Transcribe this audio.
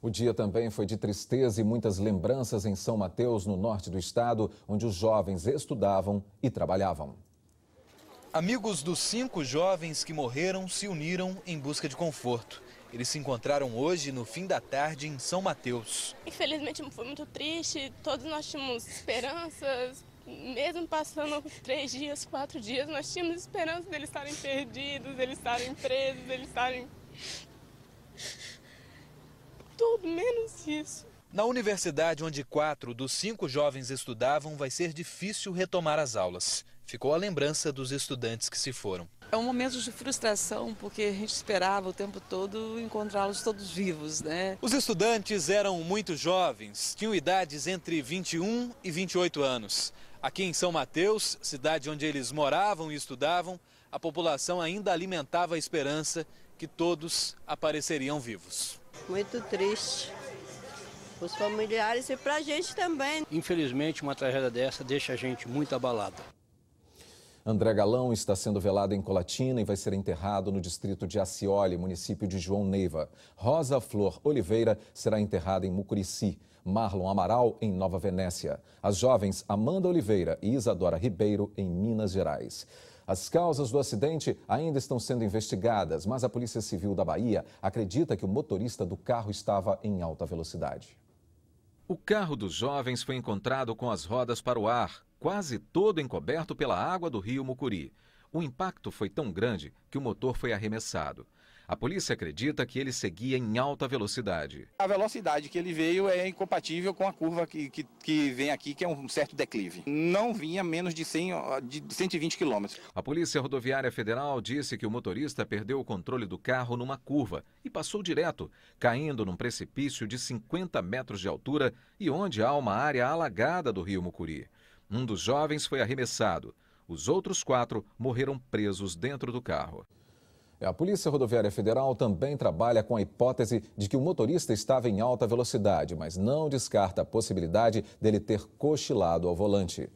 O dia também foi de tristeza e muitas lembranças em São Mateus, no norte do estado, onde os jovens estudavam e trabalhavam. Amigos dos cinco jovens que morreram se uniram em busca de conforto. Eles se encontraram hoje, no fim da tarde, em São Mateus. Infelizmente foi muito triste, todos nós tínhamos esperanças. Mesmo passando três dias, quatro dias, nós tínhamos esperança deles estarem perdidos, eles estarem presos, eles estarem tudo menos isso. Na universidade onde quatro dos cinco jovens estudavam, vai ser difícil retomar as aulas. Ficou a lembrança dos estudantes que se foram. É um momento de frustração, porque a gente esperava o tempo todo encontrá-los todos vivos, né? Os estudantes eram muito jovens, tinham idades entre 21 e 28 anos. Aqui em São Mateus, cidade onde eles moravam e estudavam, a população ainda alimentava a esperança que todos apareceriam vivos. Muito triste. Os familiares e para a gente também. Infelizmente, uma tragédia dessa deixa a gente muito abalada. André Galão está sendo velado em Colatina e vai ser enterrado no distrito de Acioli, município de João Neiva. Rosa Flor Oliveira será enterrada em Mucurici. Marlon Amaral, em Nova Venécia. As jovens Amanda Oliveira e Isadora Ribeiro, em Minas Gerais. As causas do acidente ainda estão sendo investigadas, mas a Polícia Civil da Bahia acredita que o motorista do carro estava em alta velocidade. O carro dos jovens foi encontrado com as rodas para o ar, quase todo encoberto pela água do rio Mucuri. O impacto foi tão grande que o motor foi arremessado. A polícia acredita que ele seguia em alta velocidade. A velocidade que ele veio é incompatível com a curva que, que, que vem aqui, que é um certo declive. Não vinha menos de, 100, de 120 quilômetros. A Polícia Rodoviária Federal disse que o motorista perdeu o controle do carro numa curva e passou direto, caindo num precipício de 50 metros de altura e onde há uma área alagada do rio Mucuri. Um dos jovens foi arremessado. Os outros quatro morreram presos dentro do carro. É, a Polícia Rodoviária Federal também trabalha com a hipótese de que o motorista estava em alta velocidade, mas não descarta a possibilidade dele ter cochilado ao volante.